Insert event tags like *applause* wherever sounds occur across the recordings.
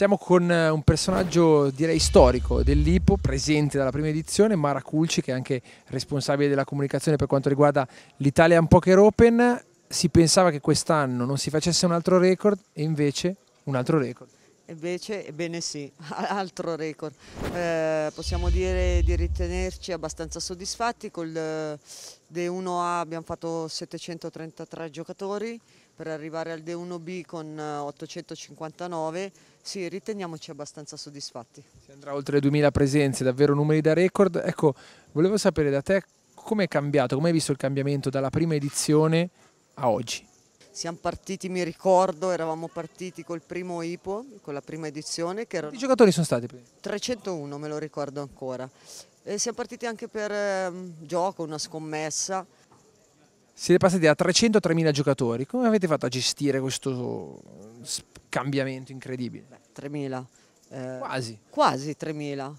Siamo con eh, un personaggio direi storico dell'IPO, presente dalla prima edizione, Mara Culci che è anche responsabile della comunicazione per quanto riguarda l'Italian Poker Open. Si pensava che quest'anno non si facesse un altro record e invece un altro record. Invece, ebbene sì, *laughs* altro record. Eh, possiamo dire di ritenerci abbastanza soddisfatti. Col eh, D1A abbiamo fatto 733 giocatori per arrivare al D1B con 859. Eh, sì, riteniamoci abbastanza soddisfatti. Si andrà oltre 2000 presenze, davvero numeri da record. Ecco, volevo sapere da te come è cambiato, come hai visto il cambiamento dalla prima edizione a oggi? Siamo partiti, mi ricordo, eravamo partiti col primo IPO, con la prima edizione. Che erano... I giocatori sono stati? 301, me lo ricordo ancora. E siamo partiti anche per um, gioco, una scommessa. Siete passati da 300 a 3.000 giocatori. Come avete fatto a gestire questo eh, cambiamento incredibile? Beh, 3.000. Eh, quasi. Quasi 3.000.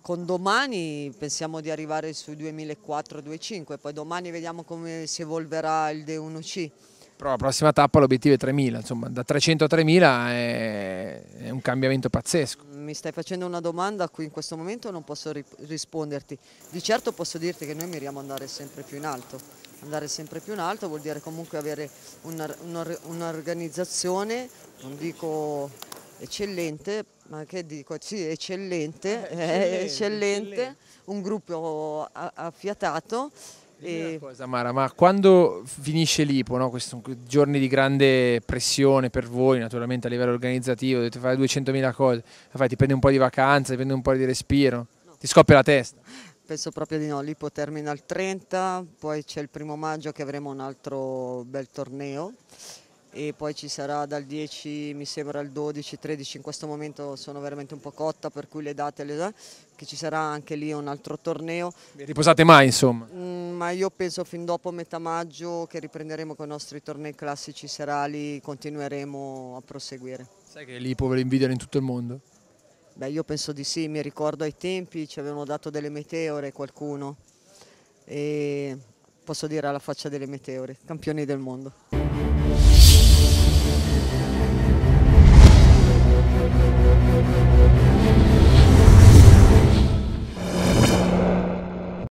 Con domani pensiamo di arrivare sui 2004-2005, poi domani vediamo come si evolverà il D1C però la prossima tappa l'obiettivo è 3.000, insomma da 300 a 3.000 è, è un cambiamento pazzesco. Mi stai facendo una domanda a cui in questo momento non posso ri risponderti, di certo posso dirti che noi miriamo ad andare sempre più in alto, andare sempre più in alto vuol dire comunque avere un'organizzazione, un non dico eccellente, ma che dico, sì, eccellente, eh, eccellente, *laughs* eccellente, eccellente, un gruppo affiatato e... Una cosa Mara, ma quando finisce l'Ipo, no? questi giorni di grande pressione per voi naturalmente a livello organizzativo, dovete fare 200.000 cose, fai, ti prendi un po' di vacanza, ti prendi un po' di respiro, no. ti scoppia la testa? Penso proprio di no, l'Ipo termina il 30, poi c'è il primo maggio che avremo un altro bel torneo e poi ci sarà dal 10 mi sembra al 12, 13 in questo momento sono veramente un po' cotta per cui le date le che ci sarà anche lì un altro torneo. Vi riposate mai insomma? Mm, ma io penso fin dopo metà maggio che riprenderemo con i nostri tornei classici serali, continueremo a proseguire. Sai che lì i poveri invidiano in tutto il mondo? Beh io penso di sì, mi ricordo ai tempi ci avevano dato delle meteore qualcuno e posso dire alla faccia delle meteore, campioni del mondo.